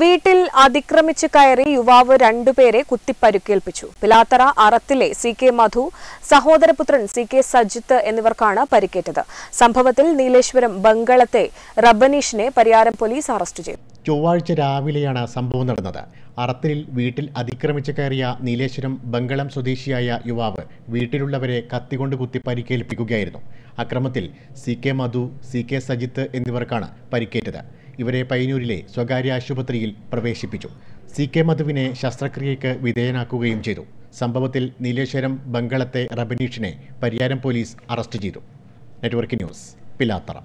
വീട്ടിൽ അതിക്രമിച്ചു കയറി യുവാവ് രണ്ടുപേരെ കുത്തിപ്പരുക്കേൽപ്പിച്ചു പിലാത്തറ അറത്തിലെ സി കെ മധു സഹോദരപുത്രൻ സി കെ സജിത്ത് എന്നിവർക്കാണ് പരിക്കേറ്റത് സംഭവത്തിൽ നീലേശ്വരം ബംഗളത്തെ റബനീഷിനെ പരിയാരം പോലീസ് അറസ്റ്റ് ചെയ്തു ചൊവ്വാഴ്ച രാവിലെയാണ് സംഭവം നടന്നത് അറത്തിൽ വീട്ടിൽ അതിക്രമിച്ചു കയറിയ നീലേശ്വരം ബംഗളം സ്വദേശിയായ യുവാവ് വീട്ടിലുള്ളവരെ കത്തികൊണ്ട് കുത്തി പരിക്കേൽപ്പിക്കുകയായിരുന്നു അക്രമത്തിൽ C K Madhu C K Sajith എന്നിവർക്കാണ് പരിക്കേറ്റത് ഇവരെ പയ്യന്നൂരിലെ സ്വകാര്യ ആശുപത്രിയിൽ പ്രവേശിപ്പിച്ചു സി കെ മധുവിനെ ശസ്ത്രക്രിയയ്ക്ക് വിധേയനാക്കുകയും ചെയ്തു സംഭവത്തിൽ നീലേശ്വരം ബംഗളത്തെ റബനീഷിനെ പരിയാരം പോലീസ് അറസ്റ്റ് ചെയ്തു നെറ്റ്വർക്ക് ന്യൂസ് പിലാത്തറ